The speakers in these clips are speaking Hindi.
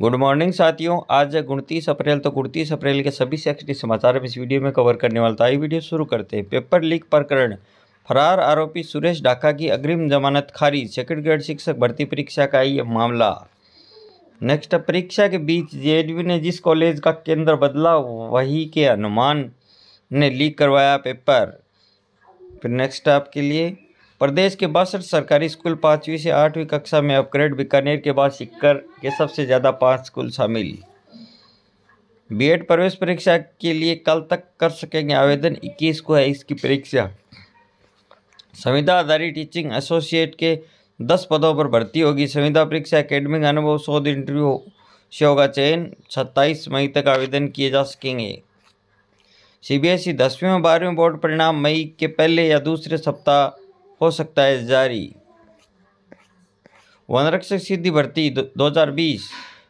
गुड मॉर्निंग साथियों आज उनतीस अप्रैल तो उनतीस अप्रैल के सभी सेक्शन समाचार इस वीडियो में कवर करने वाला था आई वीडियो शुरू करते हैं पेपर लीक प्रकरण फरार आरोपी सुरेश ढाका की अग्रिम जमानत खारिज सेकंड ग्रेड शिक्षक भर्ती परीक्षा का ये मामला नेक्स्ट परीक्षा के बीच जे ने जिस कॉलेज का केंद्र बदला वही के अनुमान ने लीक करवाया पेपर फिर नेक्स्ट आपके लिए प्रदेश के बासठ सरकारी स्कूल पाँचवीं से आठवीं कक्षा में अपग्रेड बीकानेर के बाद सिक्कर के सबसे ज़्यादा पाँच स्कूल शामिल बीएड प्रवेश परीक्षा के लिए कल तक कर सकेंगे आवेदन 21 को है इसकी परीक्षा संविदा आधारित टीचिंग एसोसिएट के 10 पदों पर भर्ती होगी संविदा परीक्षा अकेडमिक अनुभव शोध इंटरव्यू से होगा चयन 27 मई तक आवेदन किए जा सकेंगे सीबीएसई दसवीं और बारहवीं बोर्ड परिणाम मई के पहले या दूसरे सप्ताह हो सकता है जारी वन रक्षक सीधी भर्ती दो हजार बीस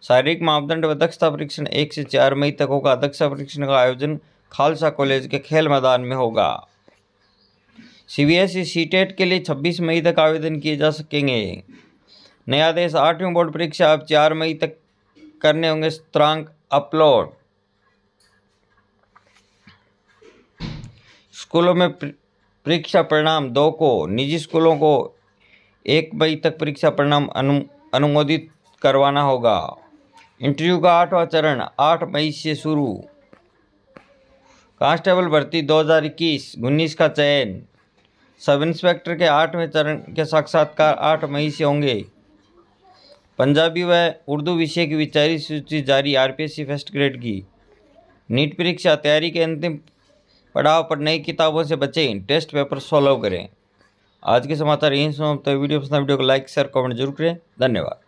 शारीरिक मापदंड व दक्षता परीक्षण एक से चार मई तक होगा दक्षता परीक्षण का आयोजन खालसा कॉलेज के खेल मैदान में होगा सीबीएसई सीटेट के लिए 26 मई तक आवेदन किए जा सकेंगे नया आदेश आठवीं बोर्ड परीक्षा अब चार मई तक करने होंगे स्त्रांक अपलोड स्कूलों में परीक्षा परिणाम दो को निजी स्कूलों को एक मई तक परीक्षा परिणाम अनु अनुमोदित करवाना होगा इंटरव्यू का आठवां चरण आठ मई से शुरू कांस्टेबल भर्ती 2021 उन्नीस का चयन सब इंस्पेक्टर के आठवें चरण के साक्षात्कार आठ मई से होंगे पंजाबी व उर्दू विषय की विचारी सूची जारी आरपीएससी फर्स्ट ग्रेड की नीट परीक्षा तैयारी के अंतिम पढ़ाओ पर नई किताबों से बचें टेस्ट पेपर सॉल्व करें आज के समाचार यहीं समाप्त वीडियो पसंद वीडियो को लाइक शेयर कमेंट जरूर करें धन्यवाद